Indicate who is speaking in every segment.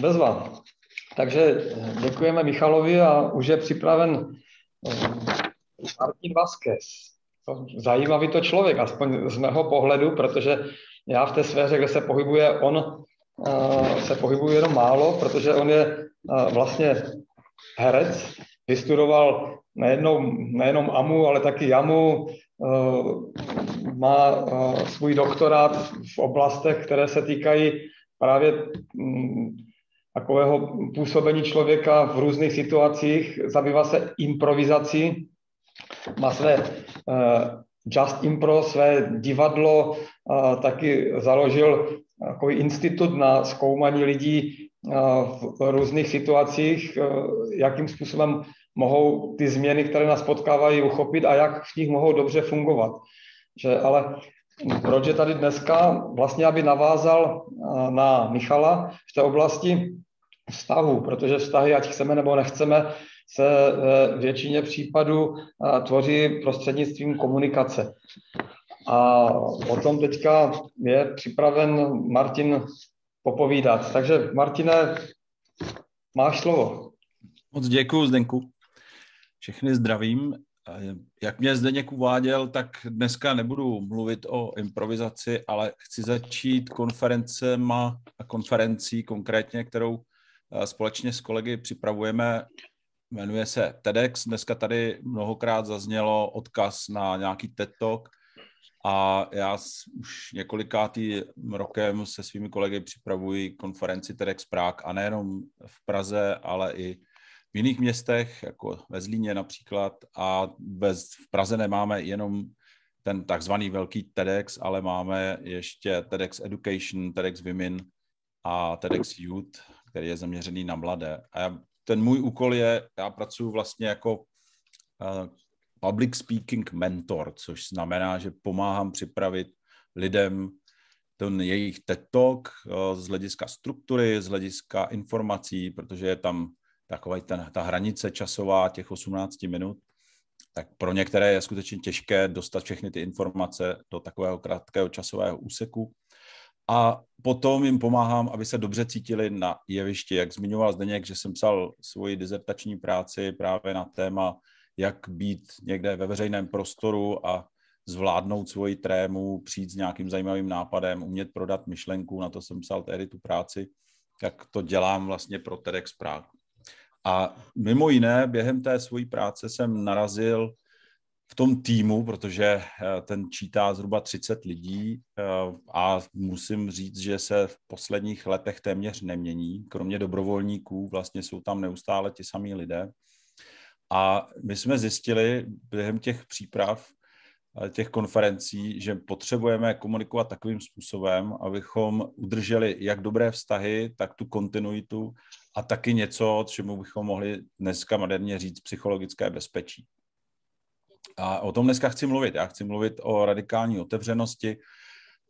Speaker 1: Bezva. Takže eh, děkujeme Michalovi a už je připraven eh, Martin Vasquez. Zajímavý to člověk, aspoň z mého pohledu, protože já v té sféře, kde se pohybuje on, eh, se pohybuje jenom málo, protože on je vlastně herec, vystudoval nejenom, nejenom AMU, ale taky JAMU, má svůj doktorát v oblastech, které se týkají právě mm, takového působení člověka v různých situacích, zabývá se improvizací, má své eh, Just Impro, své divadlo, taky založil takový institut na zkoumání lidí eh, v různých situacích, eh, jakým způsobem mohou ty změny, které nás potkávají, uchopit a jak v nich mohou dobře fungovat. Že, ale proč je tady dneska? Vlastně, aby navázal na Michala v té oblasti, vztahů, protože vztahy, ať chceme nebo nechceme, se v e, většině případů e, tvoří prostřednictvím komunikace. A o tom teďka je připraven Martin popovídat.
Speaker 2: Takže Martine, máš slovo. Moc děkuji, Zdenku. Všechny zdravím. E, jak mě Zdeněk uváděl, tak dneska nebudu mluvit o improvizaci, ale chci začít konferencema a konferencí konkrétně, kterou Eh, společně s kolegy připravujeme, jmenuje se TEDx. Dneska tady mnohokrát zaznělo odkaz na nějaký TED Talk a já už několikátý rokem se svými kolegy připravuji konferenci TEDx Prague a nejenom v Praze, ale i v jiných městech, jako ve Zlíně například, a bez, v Praze nemáme jenom ten takzvaný velký TEDx, ale máme ještě TEDx Education, TEDx Women a TEDx Youth, který je zaměřený na mladé. A já, ten můj úkol je, já pracuji vlastně jako uh, public speaking mentor, což znamená, že pomáhám připravit lidem ten jejich TED Talk uh, z hlediska struktury, z hlediska informací, protože je tam taková ten, ta hranice časová těch 18 minut, tak pro některé je skutečně těžké dostat všechny ty informace do takového krátkého časového úseku. A potom jim pomáhám, aby se dobře cítili na jevišti. Jak zmiňoval Zdeněk, že jsem psal svoji dizertační práci právě na téma, jak být někde ve veřejném prostoru a zvládnout svoji trému, přijít s nějakým zajímavým nápadem, umět prodat myšlenku, na to jsem psal tehdy tu práci, jak to dělám vlastně pro TEDx Prague. A mimo jiné, během té své práce jsem narazil v tom týmu, protože eh, ten čítá zhruba 30 lidí eh, a musím říct, že se v posledních letech téměř nemění. Kromě dobrovolníků vlastně jsou tam neustále ti samí lidé. A my jsme zjistili během těch příprav, eh, těch konferencí, že potřebujeme komunikovat takovým způsobem, abychom udrželi jak dobré vztahy, tak tu kontinuitu a taky něco, čemu bychom mohli dneska moderně říct psychologické bezpečí. A o tom dneska chci mluvit. Já chci mluvit o radikální otevřenosti.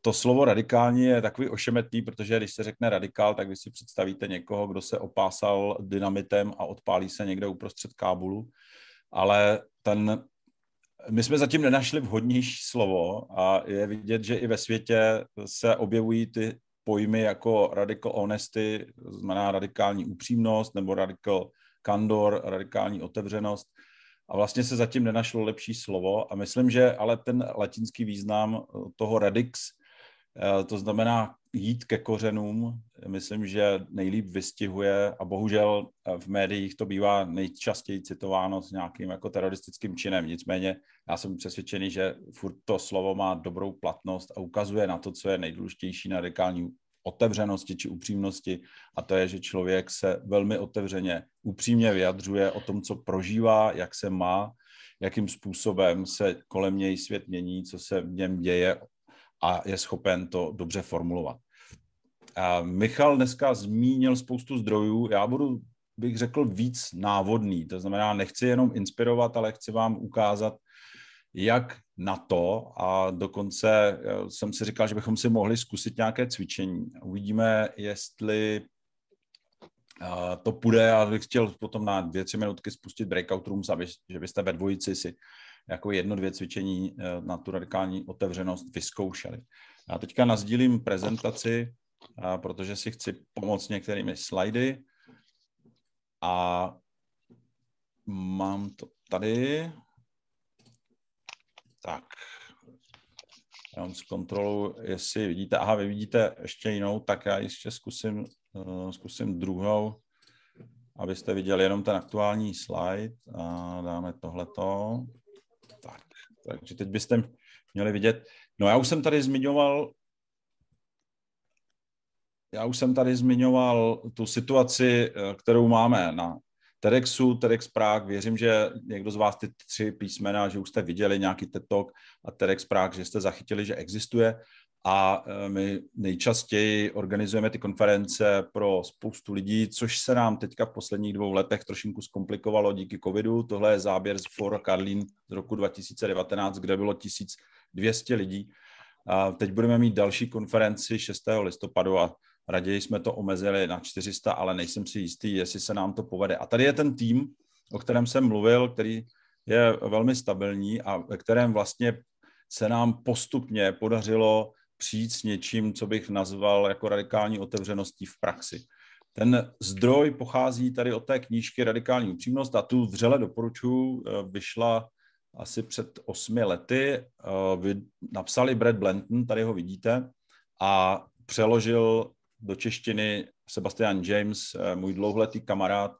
Speaker 2: To slovo radikální je takový ošemetný, protože když se řekne radikál, tak vy si představíte někoho, kdo se opásal dynamitem a odpálí se někde uprostřed Kábulu. Ale ten, my jsme zatím nenašli vhodnější slovo a je vidět, že i ve světě se objevují ty pojmy jako radical honesty, znamená radikální upřímnost, nebo radical candor, radikální otevřenost – a vlastně se zatím nenašlo lepší slovo a myslím, že ale ten latinský význam eh, toho radix, eh, to znamená jít ke kořenům, myslím, že nejlíp vystihuje a bohužel eh, v médiích to bývá nejčastěji citováno s nějakým jako teroristickým činem. Nicméně já jsem přesvědčený, že furt to slovo má dobrou platnost a ukazuje na to, co je nejdůležitější na radikální otevřenosti či upřímnosti a to je, že člověk se velmi otevřeně, upřímně vyjadřuje o tom, co prožívá, jak se má, jakým způsobem se kolem něj svět mění, co se v něm děje a je schopen to dobře formulovat. A Michal dneska zmínil spoustu zdrojů, já budu bych řekl víc návodný, to znamená nechci jenom inspirovat, ale chci vám ukázat, jak na to a dokonce eh, jsem si říkal, že bychom si mohli zkusit nějaké cvičení. Uvidíme, jestli eh, to půjde. Já bych chtěl potom na dvě, tři minutky spustit breakout rooms, aby, že byste ve dvojici si jako jedno, dvě cvičení eh, na tu radikální otevřenost vyzkoušeli. Já teďka nazdílím prezentaci, protože si chci pomoct některými slajdy a mám to tady. Tak, já vám zkontroluji, jestli vidíte. Aha, vy vidíte ještě jinou, tak já ještě zkusím, eh, zkusím druhou, abyste viděli jenom ten aktuální slide a dáme tohleto. Tak, takže teď byste měli vidět. No já už jsem tady zmiňoval já už jsem tady zmiňoval tu situaci, eh, kterou máme na TEDxu, TEDx Prague, věřím, že někdo z vás ty tři písmena, že už jste viděli nějaký TED Talk a TEDx Prague, že jste zachytili, že existuje a eh, my nejčastěji organizujeme ty konference pro spoustu lidí, což se nám teďka v posledních dvou letech trošinku zkomplikovalo díky covidu. Tohle je záběr z For Karlín z roku 2019, kde bylo 1200 lidí. A teď budeme mít další konferenci 6. listopadu a Raději jsme to omezili na 400, ale nejsem si jistý, jestli se nám to povede. A tady je ten tým, o kterém jsem mluvil, který je velmi stabilní a ve kterém vlastně se nám postupně podařilo přijít s něčím, co bych nazval jako radikální otevřeností v praxi. Ten zdroj pochází tady od té knížky Radikální upřímnost a tu vřele doporučuji, vyšla asi před osmi lety, napsali Brad Blanton, tady ho vidíte, a přeložil do češtiny Sebastian James, eh, můj dlouholetý kamarád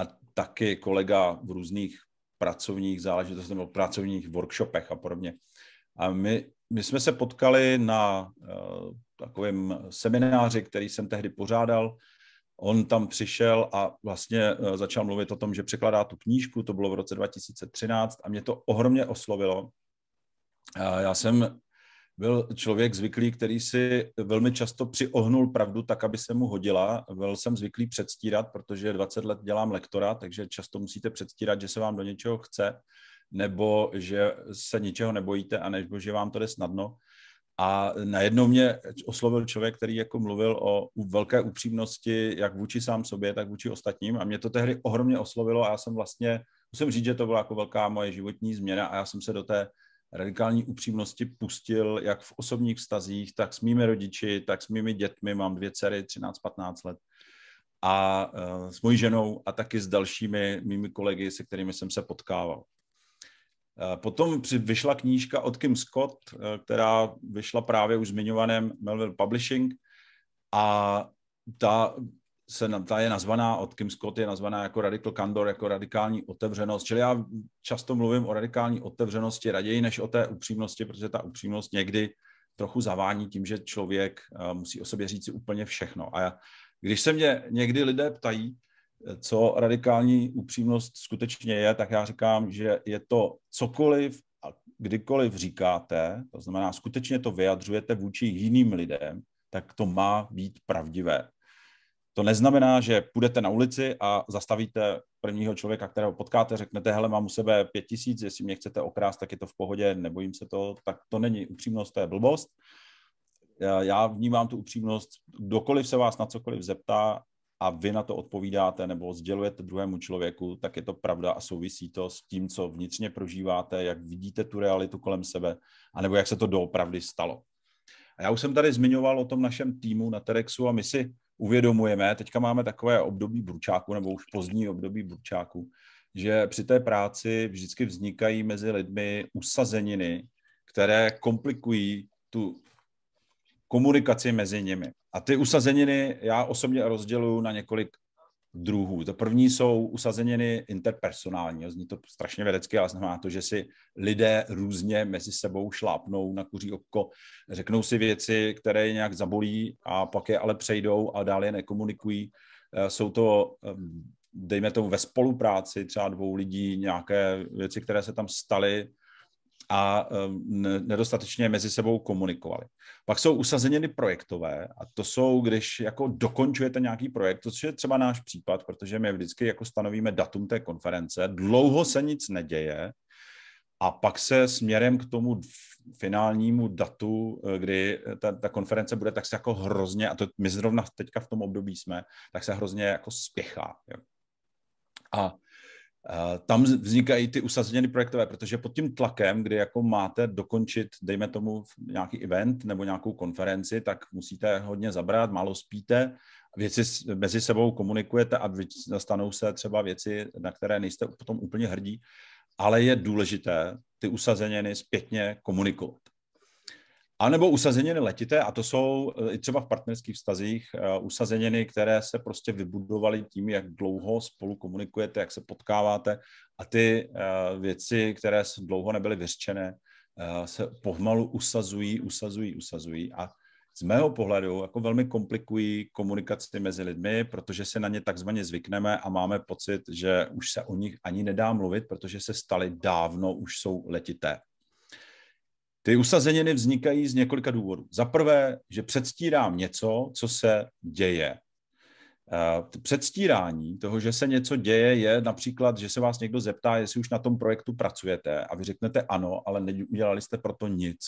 Speaker 2: a taky kolega v různých pracovních záležitostech nebo pracovních workshopech a podobně. A my, my jsme se potkali na uh, takovém semináři, který jsem tehdy pořádal. On tam přišel a vlastně uh, začal mluvit o tom, že překládá tu knížku, to bylo v roce 2013 a mě to ohromně oslovilo. Uh, já jsem byl člověk zvyklý, který si velmi často přiohnul pravdu tak, aby se mu hodila. Byl jsem zvyklý předstírat, protože 20 let dělám lektora, takže často musíte předstírat, že se vám do něčeho chce, nebo že se ničeho nebojíte, a nebo že vám to jde snadno. A najednou mě oslovil člověk, který jako mluvil o velké upřímnosti, jak vůči sám sobě, tak vůči ostatním. A mě to tehdy ohromně oslovilo a já jsem vlastně, musím říct, že to byla jako velká moje životní změna a já jsem se do té radikální upřímnosti pustil jak v osobních vztazích, tak s mými rodiči, tak s mými dětmi, mám dvě dcery, 13-15 let, a eh, s mojí ženou a taky s dalšími mými kolegy, se kterými jsem se potkával. Eh, potom vyšla knížka od Kim Scott, eh, která vyšla právě už zmiňovaném Melville Publishing a ta se, ta je nazvaná od Kim Scott, je nazvaná jako radical candor, jako radikální otevřenost. Čili já často mluvím o radikální otevřenosti raději než o té upřímnosti, protože ta upřímnost někdy trochu zavání tím, že člověk eh, musí o sobě říct úplně všechno. A já, když se mě někdy lidé ptají, eh, co radikální upřímnost skutečně je, tak já říkám, že je to cokoliv a kdykoliv říkáte, to znamená skutečně to vyjadřujete vůči jiným lidem, tak to má být pravdivé. To neznamená, že půjdete na ulici a zastavíte prvního člověka, kterého potkáte, řeknete, hele, mám u sebe pět tisíc, jestli mě chcete okrást, tak je to v pohodě, nebojím se to, tak to není upřímnost, to je blbost. Já vnímám tu upřímnost, dokoliv se vás na cokoliv zeptá a vy na to odpovídáte nebo sdělujete druhému člověku, tak je to pravda a souvisí to s tím, co vnitřně prožíváte, jak vidíte tu realitu kolem sebe, anebo jak se to doopravdy stalo. A já už jsem tady zmiňoval o tom našem týmu na Terexu a my si uvědomujeme, teďka máme takové období bručáku nebo už pozdní období bručáku, že při té práci vždycky vznikají mezi lidmi usazeniny, které komplikují tu komunikaci mezi nimi. A ty usazeniny já osobně rozděluji na několik druhů. To první jsou usazeniny interpersonální. Zní to strašně vědecky, ale znamená to, že si lidé různě mezi sebou šlápnou na kuří oko, řeknou si věci, které je nějak zabolí a pak je ale přejdou a dál je nekomunikují. Eh, jsou to ehm, dejme tomu ve spolupráci třeba dvou lidí nějaké věci, které se tam staly, a ehm, nedostatečně mezi sebou komunikovali. Pak jsou usazeněny projektové a to jsou, když jako dokončujete nějaký projekt, což je třeba náš případ, protože my vždycky jako stanovíme datum té konference, dlouho se nic neděje a pak se směrem k tomu finálnímu datu, eh, kdy eh, ta, ta konference bude, tak se jako hrozně, a to my zrovna teďka v tom období jsme, tak se hrozně jako spěchá. Jo. A tam vznikají ty usazeněny projektové, protože pod tím tlakem, kdy jako máte dokončit, dejme tomu nějaký event nebo nějakou konferenci, tak musíte hodně zabrat, málo spíte, věci mezi sebou komunikujete a stanou se třeba věci, na které nejste potom úplně hrdí, ale je důležité ty usazeněny zpětně komunikovat. A nebo usazeniny letité, a to jsou eh, i třeba v partnerských vztazích eh, usazeniny, které se prostě vybudovaly tím, jak dlouho spolu komunikujete, jak se potkáváte a ty eh, věci, které dlouho nebyly vyřčené, se pomalu usazují, usazují, usazují a z mého pohledu jako velmi komplikují komunikaci mezi lidmi, protože se na ně takzvaně zvykneme a máme pocit, že už se o nich ani nedá mluvit, protože se staly dávno, už jsou letité. Ty usazeniny vznikají z několika důvodů. Za prvé, že předstírám něco, co se děje. Předstírání toho, že se něco děje, je například, že se vás někdo zeptá, jestli už na tom projektu pracujete a vy řeknete ano, ale neudělali jste proto nic.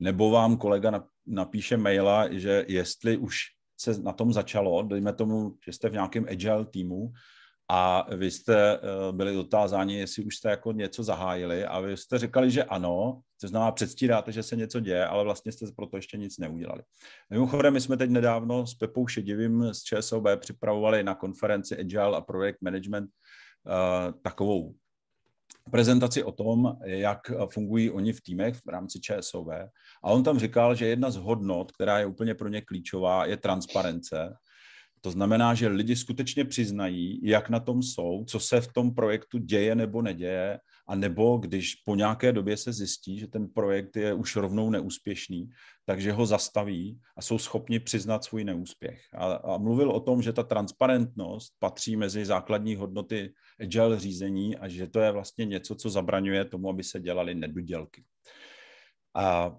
Speaker 2: Nebo vám kolega napíše maila, že jestli už se na tom začalo, dejme tomu, že jste v nějakém agile týmu a vy jste eh, byli dotázáni, jestli už jste jako něco zahájili a vy jste říkali, že ano, to znamená, předstíráte, že se něco děje, ale vlastně jste proto ještě nic neudělali. Mimochodem, my jsme teď nedávno s Pepou Šedivým z ČSOB připravovali na konferenci Agile a Project Management uh, takovou prezentaci o tom, jak fungují oni v týmech v rámci ČSOB. A on tam říkal, že jedna z hodnot, která je úplně pro ně klíčová, je transparence. To znamená, že lidi skutečně přiznají, jak na tom jsou, co se v tom projektu děje nebo neděje a nebo když po nějaké době se zjistí, že ten projekt je už rovnou neúspěšný, takže ho zastaví a jsou schopni přiznat svůj neúspěch. A, a mluvil o tom, že ta transparentnost patří mezi základní hodnoty agile řízení a že to je vlastně něco, co zabraňuje tomu, aby se dělali nedudělky. A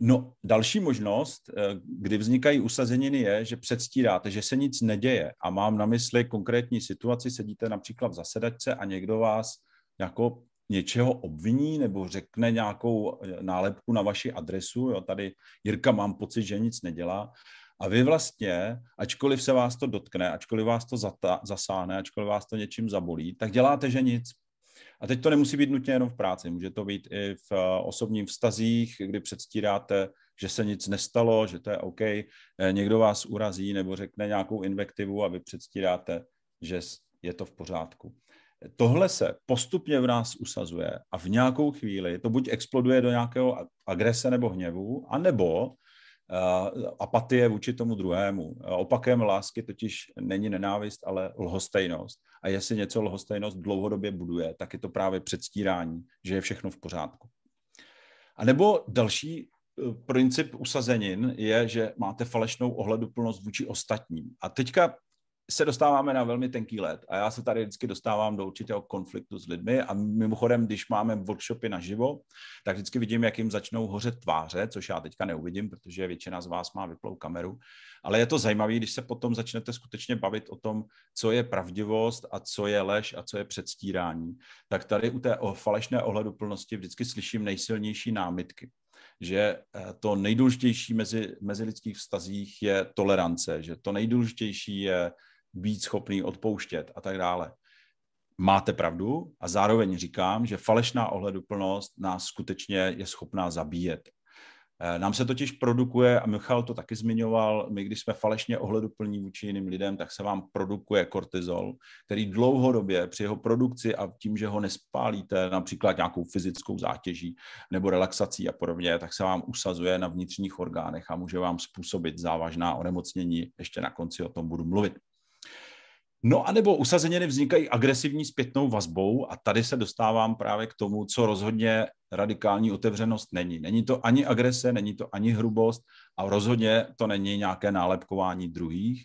Speaker 2: No, další možnost, eh, kdy vznikají usazeniny, je, že předstíráte, že se nic neděje. A mám na mysli konkrétní situaci, sedíte například v zasedačce a někdo vás jako něčeho obviní nebo řekne nějakou eh, nálepku na vaši adresu, jo, tady Jirka mám pocit, že nic nedělá, a vy vlastně, ačkoliv se vás to dotkne, ačkoliv vás to zata, zasáhne, ačkoliv vás to něčím zabolí, tak děláte, že nic. A teď to nemusí být nutně jenom v práci, může to být i v eh, osobním vztazích, kdy předstíráte, že se nic nestalo, že to je OK, eh, někdo vás urazí nebo řekne nějakou invektivu a vy předstíráte, že je to v pořádku tohle se postupně v nás usazuje a v nějakou chvíli to buď exploduje do nějakého agrese nebo hněvu, anebo eh, apatie vůči tomu druhému. Opakem lásky totiž není nenávist, ale lhostejnost. A jestli něco lhostejnost dlouhodobě buduje, tak je to právě předstírání, že je všechno v pořádku. A nebo další eh, princip usazenin je, že máte falešnou ohleduplnost vůči ostatním. A teďka se dostáváme na velmi tenký let a já se tady vždycky dostávám do určitého konfliktu s lidmi a mimochodem, když máme workshopy naživo, tak vždycky vidím, jak jim začnou hořet tváře, což já teďka neuvidím, protože většina z vás má vyplou kameru, ale je to zajímavé, když se potom začnete skutečně bavit o tom, co je pravdivost a co je lež a co je předstírání, tak tady u té falešné plnosti vždycky slyším nejsilnější námitky že eh, to nejdůležitější mezi, mezi lidských vztazích je tolerance, že to nejdůležitější je být schopný odpouštět a tak dále. Máte pravdu a zároveň říkám, že falešná ohleduplnost nás skutečně je schopná zabíjet. Eh, nám se totiž produkuje, a Michal to taky zmiňoval, my když jsme falešně ohleduplní vůči jiným lidem, tak se vám produkuje kortizol, který dlouhodobě při jeho produkci a tím, že ho nespálíte například nějakou fyzickou zátěží nebo relaxací a podobně, tak se vám usazuje na vnitřních orgánech a může vám způsobit závažná onemocnění. Ještě na konci o tom budu mluvit. No a nebo usazeniny vznikají agresivní zpětnou vazbou a tady se dostávám právě k tomu, co rozhodně radikální otevřenost není. Není to ani agrese, není to ani hrubost a rozhodně to není nějaké nálepkování druhých.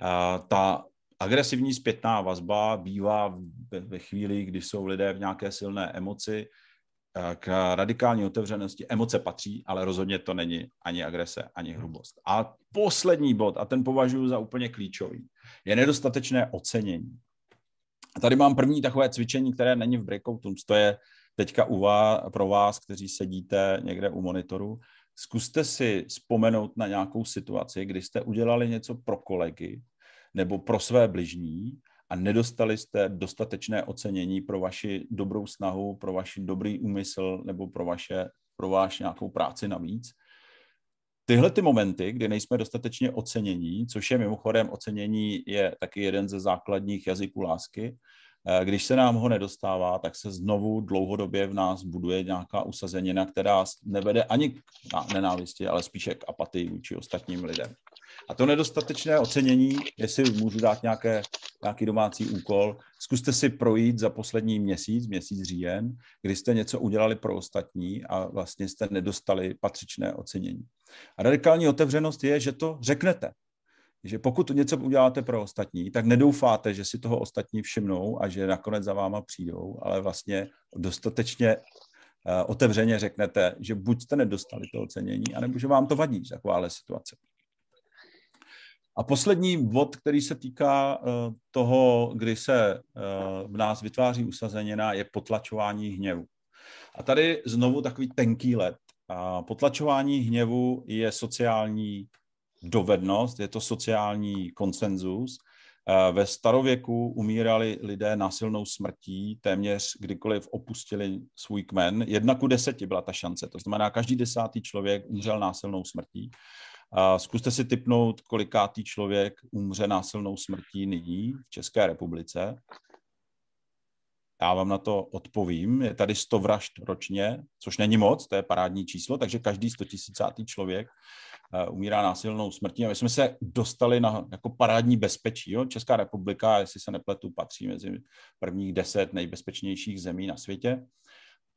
Speaker 2: A ta agresivní zpětná vazba bývá ve chvíli, kdy jsou lidé v nějaké silné emoci, k radikální otevřenosti emoce patří, ale rozhodně to není ani agrese, ani hrubost. A poslední bod, a ten považuji za úplně klíčový je nedostatečné ocenění. Tady mám první takové cvičení, které není v breakoutu, to je teďka u vás, pro vás, kteří sedíte někde u monitoru. Zkuste si vzpomenout na nějakou situaci, kdy jste udělali něco pro kolegy nebo pro své bližní a nedostali jste dostatečné ocenění pro vaši dobrou snahu, pro vaši dobrý úmysl nebo pro, vaše, pro váš nějakou práci navíc. Tyhle ty momenty, kdy nejsme dostatečně ocenění, což je mimochodem ocenění je taky jeden ze základních jazyků lásky, eh, když se nám ho nedostává, tak se znovu dlouhodobě v nás buduje nějaká usazenina, která nevede ani k nenávisti, ale spíše k apatii vůči ostatním lidem. A to nedostatečné ocenění, jestli můžu dát nějaké, nějaký domácí úkol, zkuste si projít za poslední měsíc, měsíc říjen, kdy jste něco udělali pro ostatní a vlastně jste nedostali patřičné ocenění. A radikální otevřenost je, že to řeknete. Že pokud něco uděláte pro ostatní, tak nedoufáte, že si toho ostatní všimnou a že nakonec za váma přijdou, ale vlastně dostatečně eh, otevřeně řeknete, že buď jste nedostali to ocenění, anebo že vám to vadí, takováhle situace. A poslední bod, který se týká eh, toho, kdy se eh, v nás vytváří usazenina, je potlačování hněvu. A tady znovu takový tenký let. A potlačování hněvu je sociální dovednost, je to sociální konsenzus. Eh, ve starověku umírali lidé násilnou smrtí téměř kdykoliv opustili svůj kmen. Jedna ku deseti byla ta šance, to znamená, každý desátý člověk umřel násilnou smrtí zkuste si typnout, kolikátý člověk umře násilnou smrtí nyní v České republice. Já vám na to odpovím. Je tady 100 vražd ročně, což není moc, to je parádní číslo, takže každý 100 tisícátý člověk eh, umírá násilnou smrtí. A my jsme se dostali na jako parádní bezpečí. Jo? Česká republika, jestli se nepletu, patří mezi prvních deset nejbezpečnějších zemí na světě.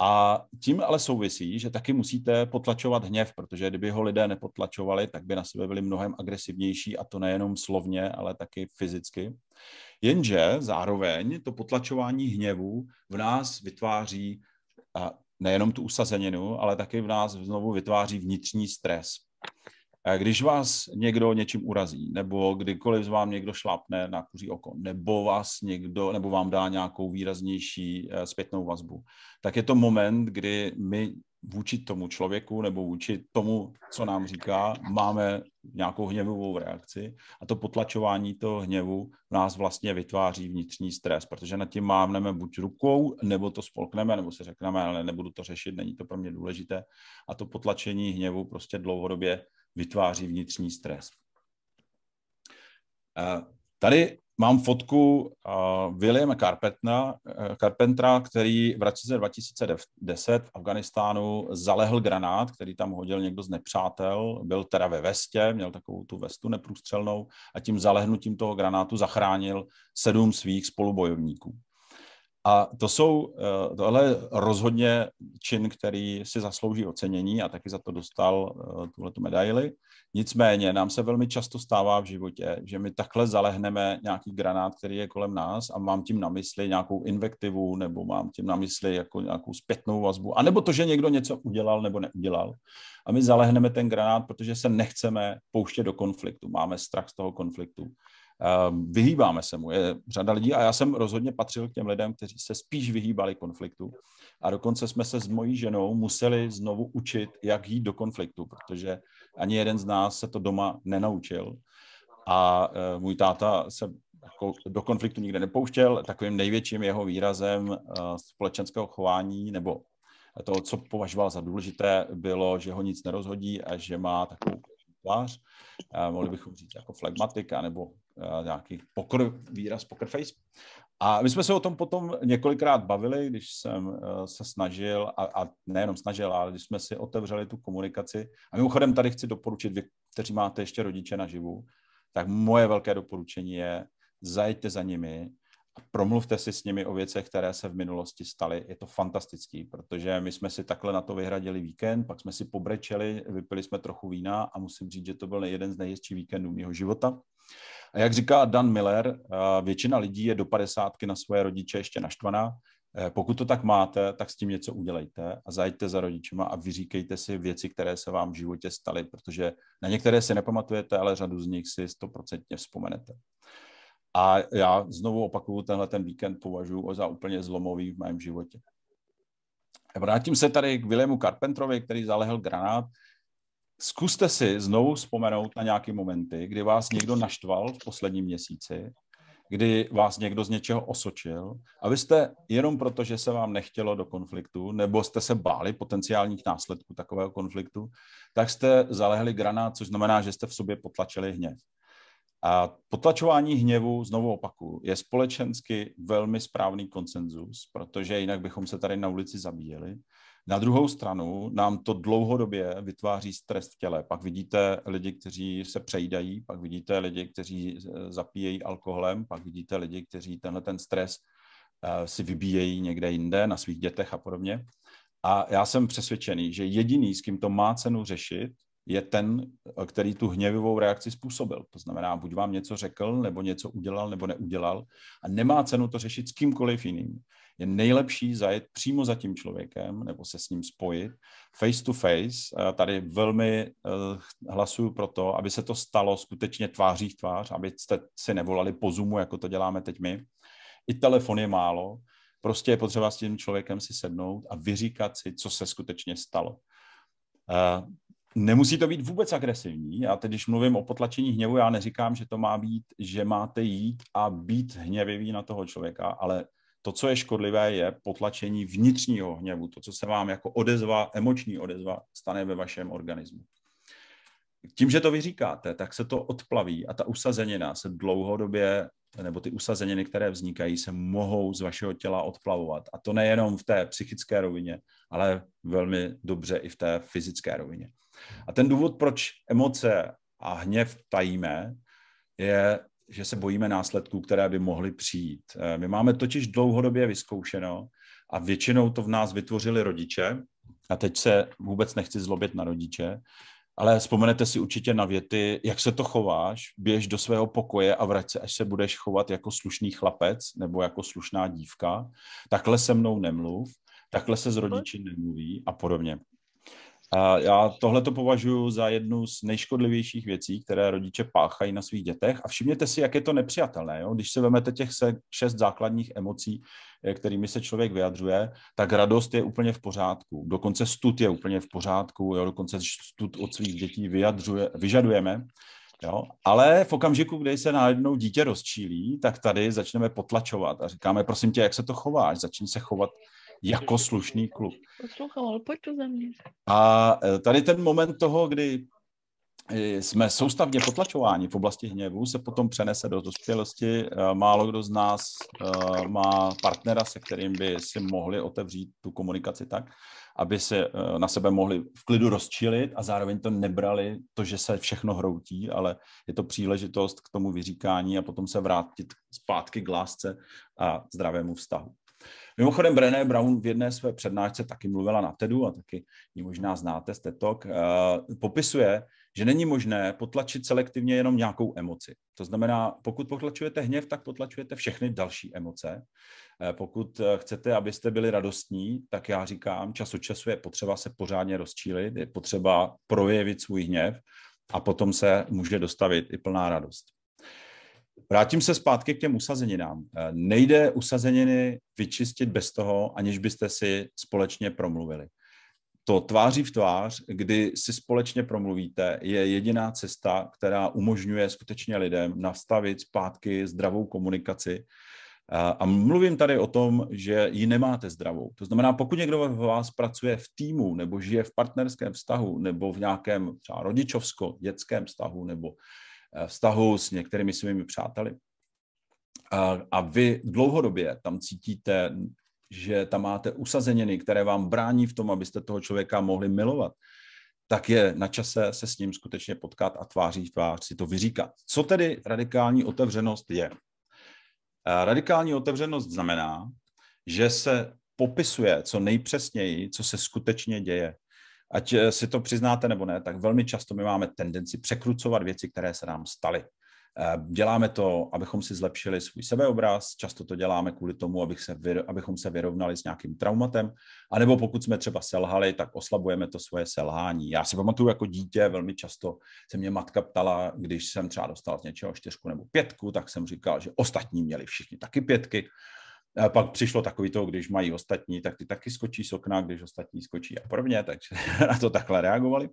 Speaker 2: A tím ale souvisí, že taky musíte potlačovat hněv, protože kdyby ho lidé nepotlačovali, tak by na sebe byli mnohem agresivnější a to nejenom slovně, ale taky fyzicky. Jenže zároveň to potlačování hněvu v nás vytváří nejenom tu usazeninu, ale taky v nás znovu vytváří vnitřní stres, Eh, když vás někdo něčím urazí, nebo kdykoliv vám někdo šlápne na kuří oko, nebo vás někdo, nebo vám dá nějakou výraznější eh, zpětnou vazbu, tak je to moment, kdy my vůči tomu člověku nebo vůči tomu, co nám říká, máme nějakou hněvovou reakci a to potlačování toho hněvu nás vlastně vytváří vnitřní stres, protože nad tím mávneme buď rukou, nebo to spolkneme, nebo se řekneme, ale nebudu to řešit, není to pro mě důležité a to potlačení hněvu prostě dlouhodobě vytváří vnitřní stres. Eh, tady mám fotku eh, Williama Carpentra, eh, Carpentera, který v roce 2010 v Afganistánu zalehl granát, který tam hodil někdo z nepřátel, byl teda ve vestě, měl takovou tu vestu neprůstřelnou a tím zalehnutím toho granátu zachránil sedm svých spolubojovníků. A to jsou, eh, tohle rozhodně čin, který si zaslouží ocenění a taky za to dostal eh, tuhle medaili. Nicméně nám se velmi často stává v životě, že my takhle zalehneme nějaký granát, který je kolem nás a mám tím na mysli nějakou invektivu nebo mám tím na mysli jako nějakou zpětnou vazbu, anebo to, že někdo něco udělal nebo neudělal. A my zalehneme ten granát, protože se nechceme pouštět do konfliktu. Máme strach z toho konfliktu. Ehm, vyhýbáme se mu, je řada lidí a já jsem rozhodně patřil k těm lidem, kteří se spíš vyhýbali konfliktu a dokonce jsme se s mojí ženou museli znovu učit, jak jít do konfliktu, protože ani jeden z nás se to doma nenaučil a e, můj táta se jako do konfliktu nikde nepouštěl. Takovým největším jeho výrazem e, společenského chování nebo to, co považoval za důležité, bylo, že ho nic nerozhodí a že má takovou tvář. Mohli bychom říct jako flegmatika nebo nějaký pokr, výraz poker face. A my jsme se o tom potom několikrát bavili, když jsem eh, se snažil, a, a nejenom snažil, ale když jsme si otevřeli tu komunikaci. A mimochodem tady chci doporučit, vy, kteří máte ještě rodiče naživu, tak moje velké doporučení je, zajďte za nimi a promluvte si s nimi o věcech, které se v minulosti staly. Je to fantastický, protože my jsme si takhle na to vyhradili víkend, pak jsme si pobrečeli, vypili jsme trochu vína a musím říct, že to byl jeden z nejhezčích víkendů mého života. A jak říká Dan Miller, eh, většina lidí je do padesátky na svoje rodiče ještě naštvaná. Eh, pokud to tak máte, tak s tím něco udělejte a zajďte za rodičima a vyříkejte si věci, které se vám v životě staly, protože na některé si nepamatujete, ale řadu z nich si stoprocentně vzpomenete. A já znovu opakuju, tenhle ten víkend považuji za úplně zlomový v mém životě. Vrátím se tady k Williamu Carpentrovi, který zalehl granát. Zkuste si znovu vzpomenout na nějaké momenty, kdy vás někdo naštval v posledním měsíci, kdy vás někdo z něčeho osočil a vy jste jenom proto, že se vám nechtělo do konfliktu nebo jste se báli potenciálních následků takového konfliktu, tak jste zalehli granát, což znamená, že jste v sobě potlačili hněv. A potlačování hněvu, znovu opaku, je společensky velmi správný konsenzus, protože jinak bychom se tady na ulici zabíjeli. Na druhou stranu nám to dlouhodobě vytváří stres v těle. Pak vidíte lidi, kteří se přejídají, pak vidíte lidi, kteří eh, zapíjejí alkoholem, pak vidíte lidi, kteří tenhle ten stres eh, si vybíjejí někde jinde, na svých dětech a podobně. A já jsem přesvědčený, že jediný, s kým to má cenu řešit, je ten, eh, který tu hněvivou reakci způsobil. To znamená, buď vám něco řekl, nebo něco udělal, nebo neudělal. A nemá cenu to řešit s kýmkoliv jiným je nejlepší zajet přímo za tím člověkem nebo se s ním spojit face to face. Tady velmi eh, hlasuju pro to, aby se to stalo skutečně tváří v tvář, abyste si nevolali po Zoomu, jako to děláme teď my. I telefon je málo, prostě je potřeba s tím člověkem si sednout a vyříkat si, co se skutečně stalo. Eh, nemusí to být vůbec agresivní. A teď, když mluvím o potlačení hněvu, já neříkám, že to má být, že máte jít a být hněvivý na toho člověka, ale to, co je škodlivé, je potlačení vnitřního hněvu, to, co se vám jako odezva, emoční odezva, stane ve vašem organismu. Tím, že to vyříkáte, tak se to odplaví a ta usazenina se dlouhodobě, nebo ty usazeniny, které vznikají, se mohou z vašeho těla odplavovat. A to nejenom v té psychické rovině, ale velmi dobře i v té fyzické rovině. A ten důvod, proč emoce a hněv tajíme, je že se bojíme následků, které by mohly přijít. Eh, my máme totiž dlouhodobě vyzkoušeno a většinou to v nás vytvořili rodiče, a teď se vůbec nechci zlobit na rodiče, ale vzpomenete si určitě na věty, jak se to chováš, běž do svého pokoje a vrať se, až se budeš chovat jako slušný chlapec nebo jako slušná dívka. Takhle se mnou nemluv, takhle se s rodiči nemluví a podobně. A já tohle to považuji za jednu z nejškodlivějších věcí, které rodiče páchají na svých dětech. A všimněte si, jak je to nepřijatelné. Jo? Když si vezmete těch šest základních emocí, eh, kterými se člověk vyjadřuje, tak radost je úplně v pořádku. Dokonce stud je úplně v pořádku, jo? dokonce stud od svých dětí vyjadřuje, vyžadujeme. Jo? Ale v okamžiku, kdy se najednou dítě rozčílí, tak tady začneme potlačovat a říkáme, prosím tě, jak se to chováš, začni se chovat jako slušný klub. Poslouchám, ale pojď to za mě. A e, tady ten moment toho, kdy e, jsme soustavně potlačováni v oblasti hněvu, se potom přenese do dospělosti. E, málo kdo z nás má partnera, se kterým by si mohli otevřít tu komunikaci tak, aby se na sebe mohli v klidu rozčilit a zároveň to nebrali, to, že se všechno hroutí, ale je to příležitost k tomu vyříkání a potom se vrátit zpátky k lásce a zdravému vztahu. Mimochodem Brené Brown v jedné své přednášce taky mluvila na TEDu a taky ji možná znáte z TED eh, popisuje, že není možné potlačit selektivně jenom nějakou emoci. To znamená, pokud potlačujete hněv, tak potlačujete všechny další emoce. Eh, pokud eh, chcete, abyste byli radostní, tak já říkám, čas od času je potřeba se pořádně rozčílit, je potřeba projevit svůj hněv a potom se může dostavit i plná radost. Vrátím se zpátky k těm usazeninám. Eh, nejde usazeniny vyčistit bez toho, aniž byste si společně promluvili. To tváří v tvář, kdy si společně promluvíte, je jediná cesta, která umožňuje skutečně lidem nastavit zpátky zdravou komunikaci. Eh, a mluvím tady o tom, že ji nemáte zdravou. To znamená, pokud někdo v vás pracuje v týmu, nebo žije v partnerském vztahu, nebo v nějakém třeba rodičovsko-dětském vztahu, nebo Eh, vztahu s některými svými přáteli. A, a vy dlouhodobě tam cítíte, že tam máte usazeniny, které vám brání v tom, abyste toho člověka mohli milovat, tak je na čase se s ním skutečně potkat a tváří v tvář si to vyříkat. Co tedy radikální otevřenost je? Eh, radikální otevřenost znamená, že se popisuje co nejpřesněji, co se skutečně děje ať eh, si to přiznáte nebo ne, tak velmi často my máme tendenci překrucovat věci, které se nám staly. Eh, děláme to, abychom si zlepšili svůj sebeobraz, často to děláme kvůli tomu, abych se, abychom se vyrovnali s nějakým traumatem, anebo pokud jsme třeba selhali, tak oslabujeme to svoje selhání. Já si pamatuju jako dítě, velmi často se mě matka ptala, když jsem třeba dostal z něčeho čtyřku nebo pětku, tak jsem říkal, že ostatní měli všichni taky pětky pak přišlo takový to, když mají ostatní, tak ty taky skočí z okna, když ostatní skočí a podobně, takže na to takhle reagovali.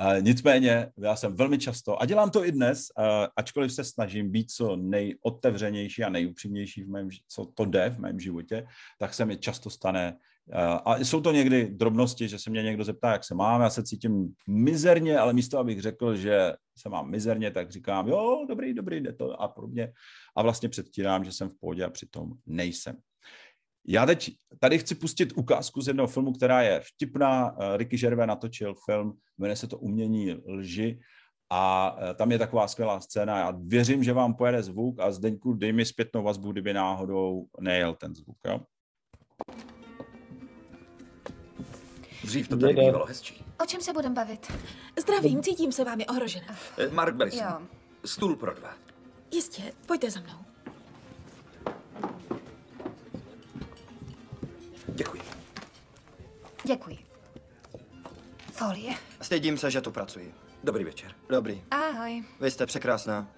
Speaker 2: Eh, nicméně já jsem velmi často, a dělám to i dnes, eh, ačkoliv se snažím být co nejotevřenější a nejupřímnější, v mém, co to jde v mém životě, tak se mi často stane, eh, a jsou to někdy drobnosti, že se mě někdo zeptá, jak se mám, já se cítím mizerně, ale místo, abych řekl, že se mám mizerně, tak říkám, jo, dobrý, dobrý, jde to a podobně. A vlastně předtírám, že jsem v pohodě a přitom nejsem. Já teď tady chci pustit ukázku z jednoho filmu, která je vtipná. Eh, Ricky Gervais natočil film, jmenuje se to Umění lži a eh, tam je taková skvělá scéna. Já věřím, že vám pojede zvuk a Zdeňku dej mi zpětnou vazbu, kdyby náhodou nejel ten zvuk. Jo? Dřív to tady bývalo
Speaker 1: hezčí.
Speaker 3: O čem se budem bavit? Zdravím, cítím se vámi ohrožena.
Speaker 1: Eh, Mark Bellison, stůl pro dva.
Speaker 3: Jistě, pojďte za mnou. Děkuji. Děkuji. Folie.
Speaker 1: Stydím se, že tu pracuji. Dobrý večer. Dobrý. Ahoj. Vy jste překrásná.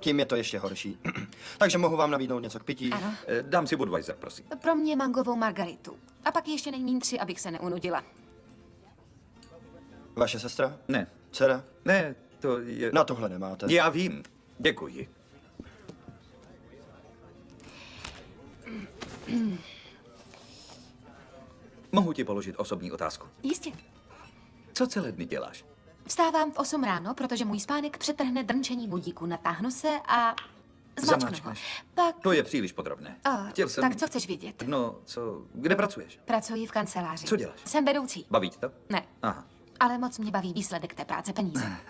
Speaker 1: Tím je to ještě horší. Takže mohu vám nabídnout něco k pití? Ano. Eh, dám si Budweiser, prosím.
Speaker 3: Pro mě mangovou margaritu. A pak ještě není tři, abych se neunudila.
Speaker 1: Vaše sestra? Ne. Dcera? Ne, to je... Na tohle nemáte. Já vím. Děkuji. Mohu ti položit osobní otázku? Jistě. Co celé dny děláš?
Speaker 3: Vstávám v 8 ráno, protože můj spánek přetrhne drnčení budíku. Natáhnu se a zmačknu Pak...
Speaker 1: To je příliš podrobné. O, Chtěl jsem... Tak co chceš vidět? No, co...
Speaker 3: Kde pracuješ? Pracuji v kanceláři. Co děláš? Jsem vedoucí. Baví tě to? Ne. Aha. Ale moc mě baví výsledek té práce, peníze.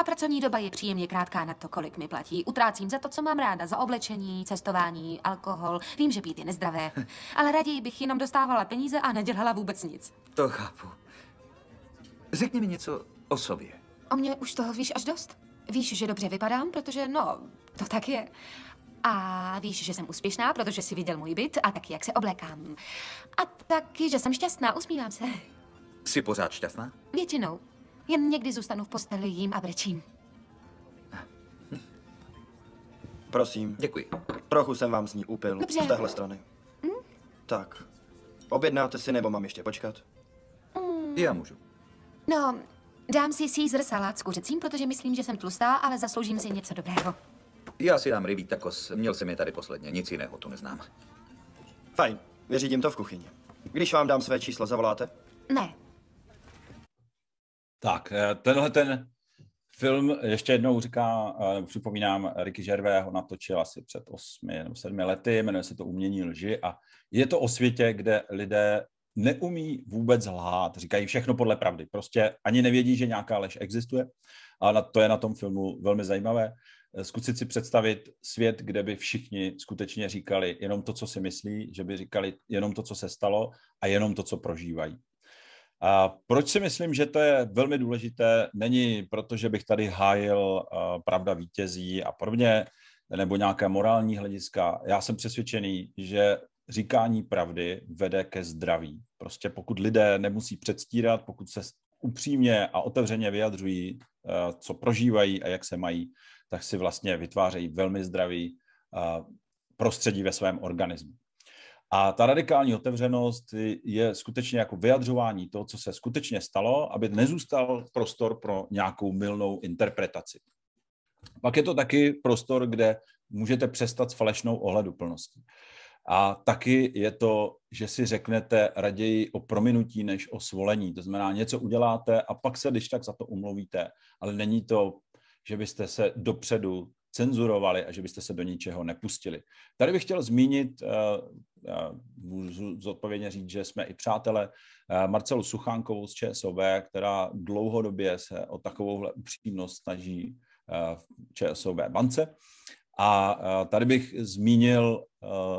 Speaker 3: A pracovní doba je příjemně krátká na to, kolik mi platí. Utrácím za to, co mám ráda, za oblečení, cestování, alkohol. Vím, že pít je nezdravé, ale raději bych jenom dostávala peníze a nedělala vůbec nic.
Speaker 1: To chápu. Řekni mi něco o sobě.
Speaker 3: O mě už toho víš až dost. Víš, že dobře vypadám, protože no, to tak je. A víš, že jsem úspěšná, protože si viděl můj byt a taky, jak se oblékám. A taky, že jsem šťastná, usmívám se. Jsi pořád šťastná? Většinou. Jen někdy zůstanu v posteli jím a brečím.
Speaker 1: Prosím. Děkuji. Trochu jsem vám z ní upil. Dobře. Z téhle strany. Hm? Tak. Objednáte si, nebo mám ještě počkat? Mm. Já můžu.
Speaker 3: No, dám si Caesar salát s kuřecím, protože myslím, že jsem tlustá, ale zasloužím si něco dobrého.
Speaker 1: Já si dám rybí takos. Měl jsem je tady posledně. Nic jiného tu neznám. Fajn. Vyřídím to v kuchyni. Když vám dám své číslo, zavoláte?
Speaker 3: Ne.
Speaker 2: Tak, eh, tenhle ten film, ještě jednou říká, eh, připomínám, Ricky Gervais ho natočil asi před osmi nebo sedmi lety, jmenuje se to Umění lži a je to o světě, kde lidé neumí vůbec lhát, říkají všechno podle pravdy, prostě ani nevědí, že nějaká lež existuje a to je na tom filmu velmi zajímavé. Eh, zkusit si představit svět, kde by všichni skutečně říkali jenom to, co si myslí, že by říkali jenom to, co se stalo a jenom to, co prožívají. A proč si myslím, že to je velmi důležité? Není proto, že bych tady hájil eh, pravda vítězí a podobně, nebo nějaké morální hlediska. Já jsem přesvědčený, že říkání pravdy vede ke zdraví. Prostě pokud lidé nemusí předstírat, pokud se upřímně a otevřeně vyjadřují, eh, co prožívají a jak se mají, tak si vlastně vytvářejí velmi zdravý eh, prostředí ve svém organismu. A ta radikální otevřenost je skutečně jako vyjadřování toho, co se skutečně stalo, aby nezůstal prostor pro nějakou milnou interpretaci. Pak je to taky prostor, kde můžete přestat s falešnou ohleduplností. A taky je to, že si řeknete raději o prominutí než o svolení. To znamená, něco uděláte a pak se když tak za to umluvíte, ale není to, že byste se dopředu cenzurovali a že byste se do ničeho nepustili. Tady bych chtěl zmínit, eh, eh, můžu zodpovědně říct, že jsme i přátelé eh, Marcelu Suchánkovou z ČSOB, která dlouhodobě se o takovouhle upřímnost snaží v ČSOB bance. A tady bych zmínil,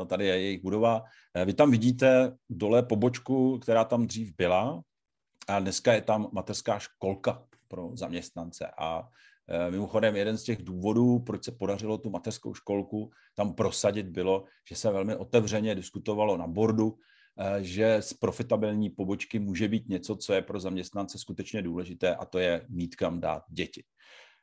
Speaker 2: tady je jejich budova. Vy tam vidíte dole pobočku, která tam dřív byla, a dneska je tam mateřská školka pro zaměstnance. A Eh, mimochodem, jeden z těch důvodů, proč se podařilo tu mateřskou školku tam prosadit, bylo, že se velmi otevřeně diskutovalo na bordu, eh, že z profitabilní pobočky může být něco, co je pro zaměstnance skutečně důležité, a to je mít kam dát děti.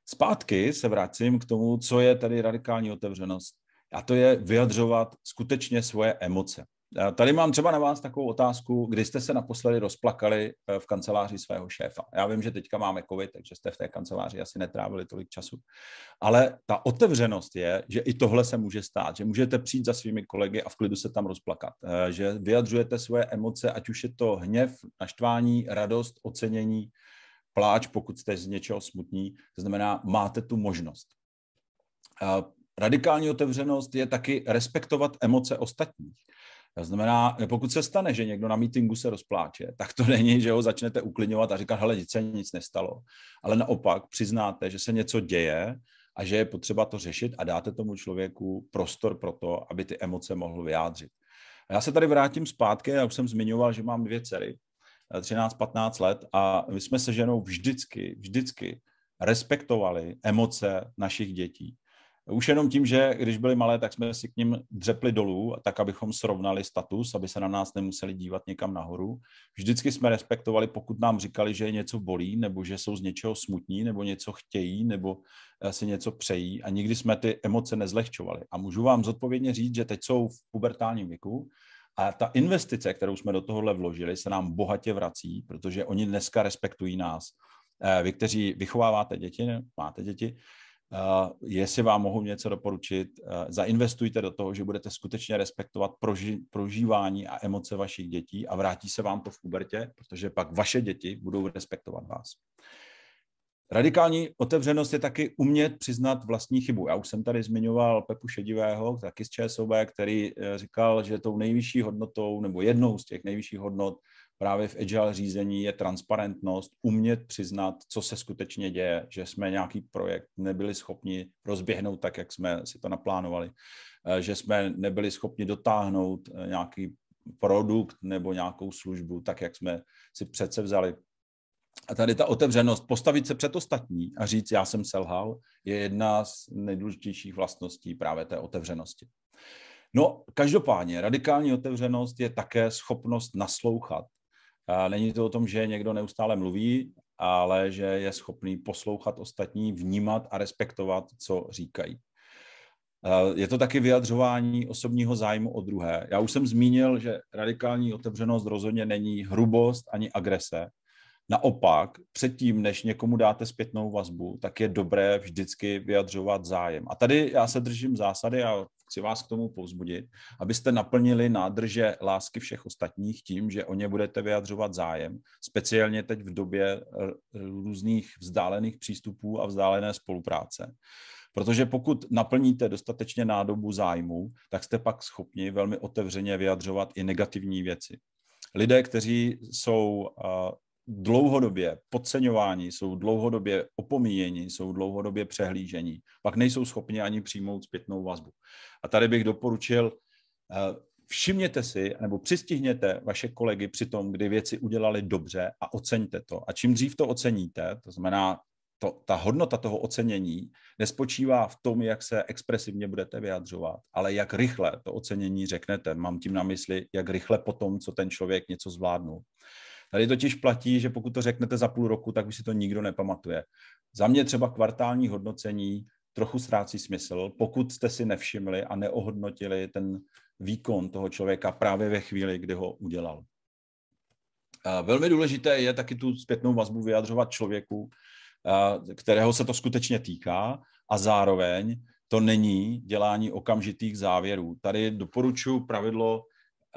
Speaker 2: Zpátky se vracím k tomu, co je tady radikální otevřenost, a to je vyjadřovat skutečně svoje emoce. Tady mám třeba na vás takovou otázku, kdy jste se naposledy rozplakali eh, v kanceláři svého šéfa. Já vím, že teďka máme covid, takže jste v té kanceláři asi netrávili tolik času. Ale ta otevřenost je, že i tohle se může stát, že můžete přijít za svými kolegy a v klidu se tam rozplakat. Eh, že vyjadřujete svoje emoce, ať už je to hněv, naštvání, radost, ocenění, pláč, pokud jste z něčeho smutní. To znamená, máte tu možnost. Eh, radikální otevřenost je taky respektovat emoce ostatních. To znamená, eh, pokud se stane, že někdo na mítingu se rozpláče, tak to není, že ho začnete uklidňovat a říkat, hele, nic se nic nestalo. Ale naopak přiznáte, že se něco děje a že je potřeba to řešit a dáte tomu člověku prostor pro to, aby ty emoce mohl vyjádřit. A já se tady vrátím zpátky, já už jsem zmiňoval, že mám dvě dcery, 13-15 eh, let a my jsme se ženou vždycky, vždycky respektovali emoce našich dětí. Už jenom tím, že když byli malé, tak jsme si k ním dřepli dolů, tak abychom srovnali status, aby se na nás nemuseli dívat někam nahoru. Vždycky jsme respektovali, pokud nám říkali, že je něco bolí, nebo že jsou z něčeho smutní, nebo něco chtějí, nebo eh, si něco přejí. A nikdy jsme ty emoce nezlehčovali. A můžu vám zodpovědně říct, že teď jsou v pubertálním věku, a ta investice, kterou jsme do tohohle vložili, se nám bohatě vrací, protože oni dneska respektují nás. Eh, vy, kteří vychováváte děti, ne, máte děti, Eh, jestli vám mohu něco doporučit, eh, zainvestujte do toho, že budete skutečně respektovat proži, prožívání a emoce vašich dětí a vrátí se vám to v pubertě, protože pak vaše děti budou respektovat vás. Radikální otevřenost je taky umět přiznat vlastní chybu. Já už jsem tady zmiňoval Pepu Šedivého, taky z ČSOB, který eh, říkal, že tou nejvyšší hodnotou, nebo jednou z těch nejvyšších hodnot právě v agile řízení je transparentnost, umět přiznat, co se skutečně děje, že jsme nějaký projekt nebyli schopni rozběhnout tak, jak jsme si to naplánovali, eh, že jsme nebyli schopni dotáhnout eh, nějaký produkt nebo nějakou službu tak, jak jsme si přece vzali. A tady ta otevřenost, postavit se před ostatní a říct, já jsem selhal, je jedna z nejdůležitějších vlastností právě té otevřenosti. No, každopádně radikální otevřenost je také schopnost naslouchat Není to o tom, že někdo neustále mluví, ale že je schopný poslouchat ostatní, vnímat a respektovat, co říkají. Je to taky vyjadřování osobního zájmu o druhé. Já už jsem zmínil, že radikální otevřenost rozhodně není hrubost ani agrese. Naopak, předtím, než někomu dáte zpětnou vazbu, tak je dobré vždycky vyjadřovat zájem. A tady já se držím zásady a chci vás k tomu povzbudit, abyste naplnili nádrže lásky všech ostatních tím, že o ně budete vyjadřovat zájem, speciálně teď v době eh, různých vzdálených přístupů a vzdálené spolupráce. Protože pokud naplníte dostatečně nádobu zájmu, tak jste pak schopni velmi otevřeně vyjadřovat i negativní věci. Lidé, kteří jsou eh, dlouhodobě podceňování, jsou dlouhodobě opomíjeni, jsou dlouhodobě přehlížení, pak nejsou schopni ani přijmout zpětnou vazbu. A tady bych doporučil, eh, všimněte si nebo přistihněte vaše kolegy při tom, kdy věci udělali dobře a oceňte to. A čím dřív to oceníte, to znamená, to, ta hodnota toho ocenění nespočívá v tom, jak se expresivně budete vyjadřovat, ale jak rychle to ocenění řeknete. Mám tím na mysli, jak rychle potom, co ten člověk něco zvládnul. Tady totiž platí, že pokud to řeknete za půl roku, tak už si to nikdo nepamatuje. Za mě třeba kvartální hodnocení trochu ztrácí smysl, pokud jste si nevšimli a neohodnotili ten výkon toho člověka právě ve chvíli, kdy ho udělal. Velmi důležité je taky tu zpětnou vazbu vyjadřovat člověku, kterého se to skutečně týká a zároveň to není dělání okamžitých závěrů. Tady doporučuji pravidlo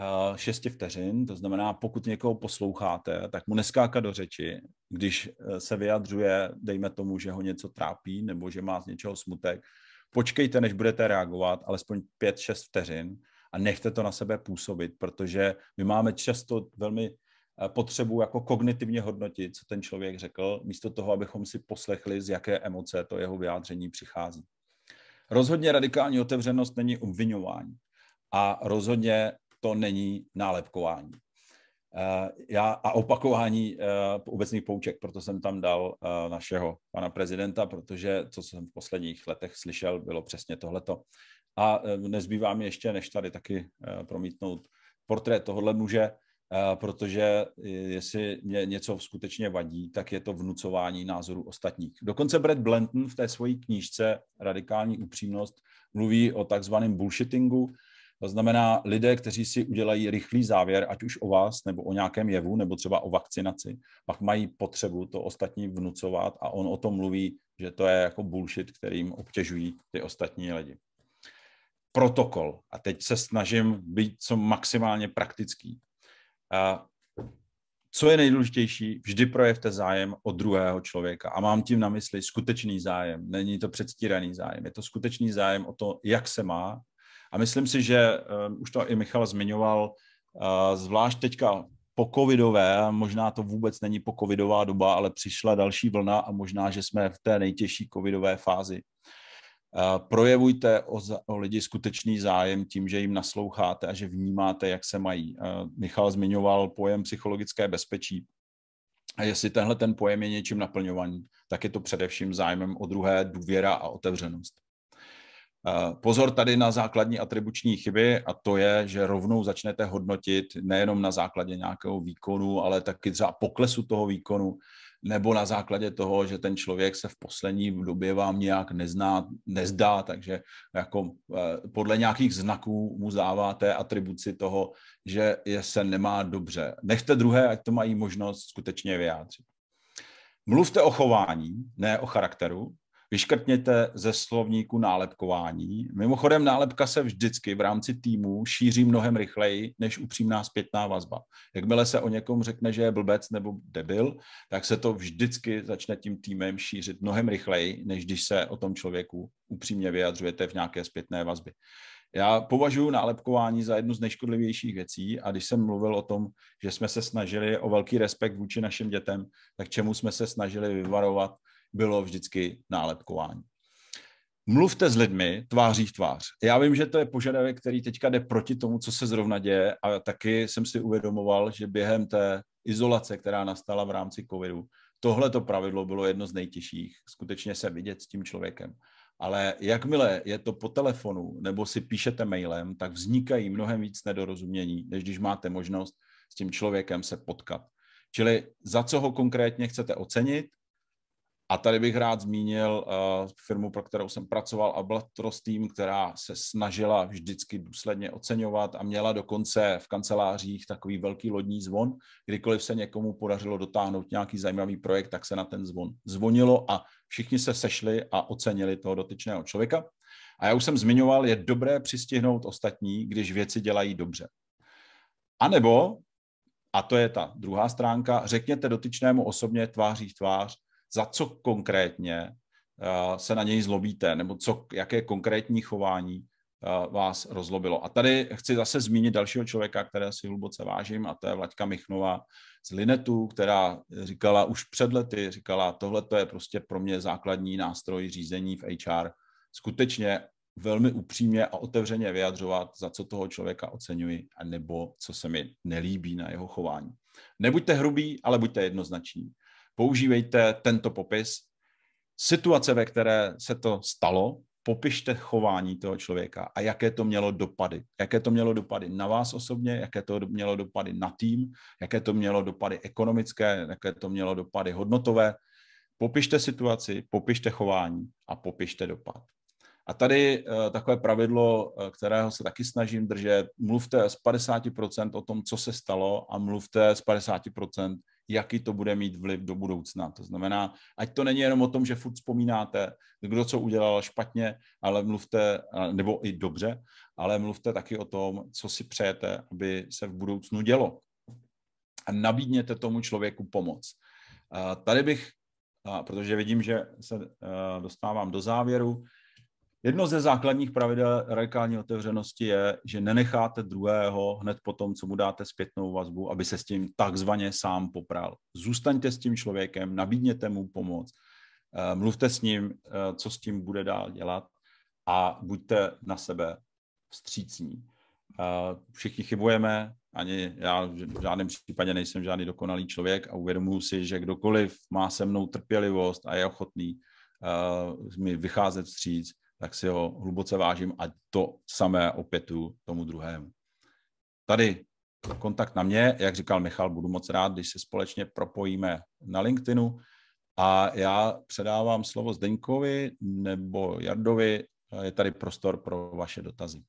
Speaker 2: Eh, šesti vteřin, to znamená, pokud někoho posloucháte, tak mu neskáka do řeči, když eh, se vyjadřuje, dejme tomu, že ho něco trápí nebo že má z něčeho smutek, počkejte, než budete reagovat, alespoň 5-6 vteřin a nechte to na sebe působit, protože my máme často velmi eh, potřebu jako kognitivně hodnotit, co ten člověk řekl, místo toho, abychom si poslechli, z jaké emoce to jeho vyjádření přichází. Rozhodně radikální otevřenost není obvinování. A rozhodně to není nálepkování. Eh, já a opakování eh, obecných pouček, proto jsem tam dal eh, našeho pana prezidenta, protože co jsem v posledních letech slyšel, bylo přesně tohleto. A nezbývá mi ještě, než tady taky promítnout portrét tohohle muže, protože jestli mě něco skutečně vadí, tak je to vnucování názoru ostatních. Dokonce Brad Blanton v té svojí knížce Radikální upřímnost mluví o takzvaném bullshittingu, to znamená, lidé, kteří si udělají rychlý závěr, ať už o vás, nebo o nějakém jevu, nebo třeba o vakcinaci, pak mají potřebu to ostatní vnucovat a on o tom mluví, že to je jako bullshit, kterým obtěžují ty ostatní lidi. Protokol. A teď se snažím být co maximálně praktický. A co je nejdůležitější, vždy projevte zájem o druhého člověka. A mám tím na mysli skutečný zájem, není to předstíraný zájem. Je to skutečný zájem o to, jak se má, a myslím si, že eh, už to i Michal zmiňoval, eh, zvlášť teďka po covidové, možná to vůbec není po covidová doba, ale přišla další vlna a možná, že jsme v té nejtěžší covidové fázi. Eh, projevujte o, o lidi skutečný zájem tím, že jim nasloucháte a že vnímáte, jak se mají. Michal zmiňoval pojem psychologické bezpečí. A jestli tenhle ten pojem je něčím naplňovaný, tak je to především zájmem o druhé důvěra a otevřenost. Eh, pozor tady na základní atribuční chyby a to je, že rovnou začnete hodnotit nejenom na základě nějakého výkonu, ale taky třeba poklesu toho výkonu, nebo na základě toho, že ten člověk se v poslední době vám nějak nezná, nezdá, takže jako eh, podle nějakých znaků mu dáváte atribuci toho, že je se nemá dobře. Nechte druhé, ať to mají možnost skutečně vyjádřit. Mluvte o chování, ne o charakteru, vyškrtněte ze slovníku nálepkování. Mimochodem, nálepka se vždycky v rámci týmu šíří mnohem rychleji než upřímná zpětná vazba. Jakmile se o někom řekne, že je blbec nebo debil, tak se to vždycky začne tím týmem šířit mnohem rychleji, než když se o tom člověku upřímně vyjadřujete v nějaké zpětné vazbě. Já považuji nálepkování za jednu z nejškodlivějších věcí a když jsem mluvil o tom, že jsme se snažili o velký respekt vůči našim dětem, tak čemu jsme se snažili vyvarovat bylo vždycky nálepkování. Mluvte s lidmi tváří v tvář. Já vím, že to je požadavek, který teďka jde proti tomu, co se zrovna děje a taky jsem si uvědomoval, že během té izolace, která nastala v rámci covidu, tohle to pravidlo bylo jedno z nejtěžších, skutečně se vidět s tím člověkem. Ale jakmile je to po telefonu nebo si píšete mailem, tak vznikají mnohem víc nedorozumění, než když máte možnost s tím člověkem se potkat. Čili za co ho konkrétně chcete ocenit, a tady bych rád zmínil uh, firmu, pro kterou jsem pracoval, Ablatros Team, která se snažila vždycky důsledně oceňovat a měla dokonce v kancelářích takový velký lodní zvon. Kdykoliv se někomu podařilo dotáhnout nějaký zajímavý projekt, tak se na ten zvon zvonilo a všichni se sešli a ocenili toho dotyčného člověka. A já už jsem zmiňoval, je dobré přistihnout ostatní, když věci dělají dobře. A nebo, a to je ta druhá stránka, řekněte dotyčnému osobně tváří v tvář, za co konkrétně eh, se na něj zlobíte, nebo co, jaké konkrétní chování eh, vás rozlobilo. A tady chci zase zmínit dalšího člověka, které si hluboce vážím, a to je Vlaďka Michnova z Linetu, která říkala už před lety, říkala, tohle to je prostě pro mě základní nástroj řízení v HR. Skutečně velmi upřímně a otevřeně vyjadřovat, za co toho člověka oceňuji, nebo co se mi nelíbí na jeho chování. Nebuďte hrubí, ale buďte jednoznační používejte tento popis. Situace, ve které se to stalo, popište chování toho člověka a jaké to mělo dopady. Jaké to mělo dopady na vás osobně, jaké to mělo dopady na tým, jaké to mělo dopady ekonomické, jaké to mělo dopady hodnotové. Popište situaci, popište chování a popište dopad. A tady eh, takové pravidlo, eh, kterého se taky snažím držet, mluvte z 50% o tom, co se stalo a mluvte z 50% jaký to bude mít vliv do budoucna. To znamená, ať to není jenom o tom, že furt vzpomínáte, kdo co udělal špatně, ale mluvte, nebo i dobře, ale mluvte taky o tom, co si přejete, aby se v budoucnu dělo. A nabídněte tomu člověku pomoc. Tady bych, protože vidím, že se dostávám do závěru, Jedno ze základních pravidel radikální otevřenosti je, že nenecháte druhého hned po tom, co mu dáte zpětnou vazbu, aby se s tím takzvaně sám popral. Zůstaňte s tím člověkem, nabídněte mu pomoc, eh, mluvte s ním, eh, co s tím bude dál dělat a buďte na sebe vstřícní. Eh, všichni chybujeme, ani já v žádném případě nejsem žádný dokonalý člověk a uvědomuji si, že kdokoliv má se mnou trpělivost a je ochotný mi vycházet vstříc, tak si ho hluboce vážím a to samé opětu tomu druhému. Tady kontakt na mě, jak říkal Michal, budu moc rád, když se společně propojíme na LinkedInu a já předávám slovo Zdeňkovi nebo Jardovi, je tady prostor pro vaše dotazy.